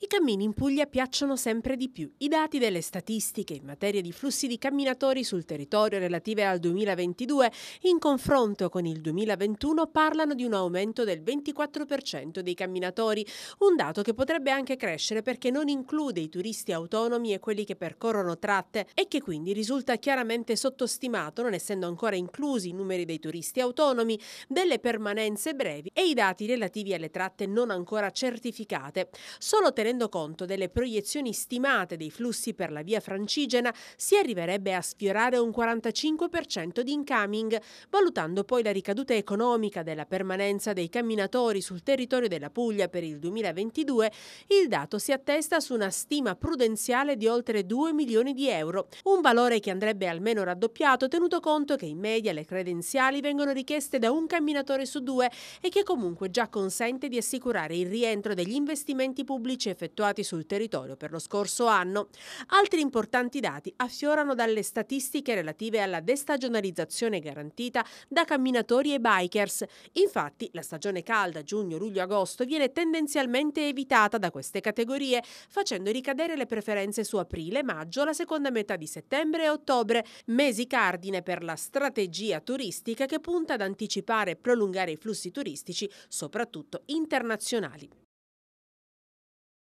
I cammini in Puglia piacciono sempre di più. I dati delle statistiche in materia di flussi di camminatori sul territorio relative al 2022 in confronto con il 2021 parlano di un aumento del 24% dei camminatori, un dato che potrebbe anche crescere perché non include i turisti autonomi e quelli che percorrono tratte e che quindi risulta chiaramente sottostimato non essendo ancora inclusi i numeri dei turisti autonomi, delle permanenze brevi e i dati relativi alle tratte non ancora certificate. Solo tenendo conto delle proiezioni stimate dei flussi per la via francigena, si arriverebbe a sfiorare un 45% di incoming, valutando poi la ricaduta economica della permanenza dei camminatori sul territorio della Puglia per il 2022, il dato si attesta su una stima prudenziale di oltre 2 milioni di euro, un valore che andrebbe almeno raddoppiato tenuto conto che in media le credenziali vengono richieste da un camminatore su due e che comunque già consente di assicurare il rientro degli investimenti pubblici soccorsi effettuati sul territorio per lo scorso anno. Altri importanti dati affiorano dalle statistiche relative alla destagionalizzazione garantita da camminatori e bikers. Infatti la stagione calda giugno-luglio-agosto viene tendenzialmente evitata da queste categorie, facendo ricadere le preferenze su aprile-maggio, la seconda metà di settembre e ottobre, mesi cardine per la strategia turistica che punta ad anticipare e prolungare i flussi turistici, soprattutto internazionali.